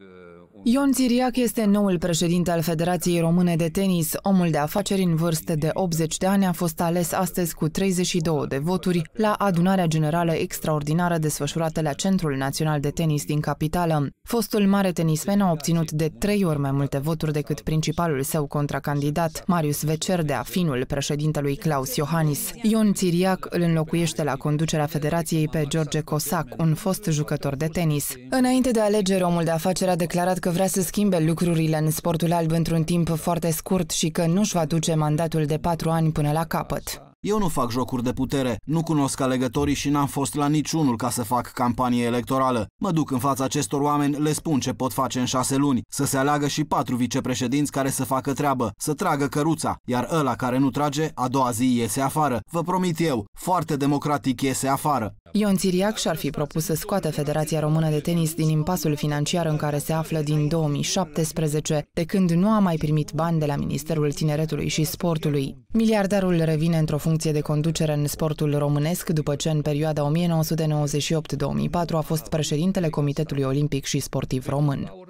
Uh, Ion Țiriac este noul președinte al Federației Române de Tenis. Omul de afaceri în vârstă de 80 de ani a fost ales astăzi cu 32 de voturi la adunarea generală extraordinară desfășurată la Centrul Național de Tenis din capitală. Fostul mare tenismen a obținut de trei ori mai multe voturi decât principalul său contracandidat, Marius Vecerdea, finul președintelui Claus Iohannis. Ion Țiriac îl înlocuiește la conducerea Federației pe George Cosac, un fost jucător de tenis. Înainte de alegeri, omul de afaceri a declarat că vrea să schimbe lucrurile în sportul alb într-un timp foarte scurt și că nu-și va duce mandatul de patru ani până la capăt. Eu nu fac jocuri de putere, nu cunosc alegătorii și n-am fost la niciunul ca să fac campanie electorală. Mă duc în fața acestor oameni, le spun ce pot face în șase luni, să se aleagă și patru vicepreședinți care să facă treabă, să tragă căruța, iar ăla care nu trage, a doua zi iese afară. Vă promit eu, foarte democratic iese afară. Ion Țiriac și-ar fi propus să scoată Federația Română de Tenis din impasul financiar în care se află din 2017, de când nu a mai primit bani de la Ministerul Tineretului și Sportului. Miliardarul revine într-o funcție de conducere în sportul românesc după ce în perioada 1998-2004 a fost președintele Comitetului Olimpic și Sportiv Român.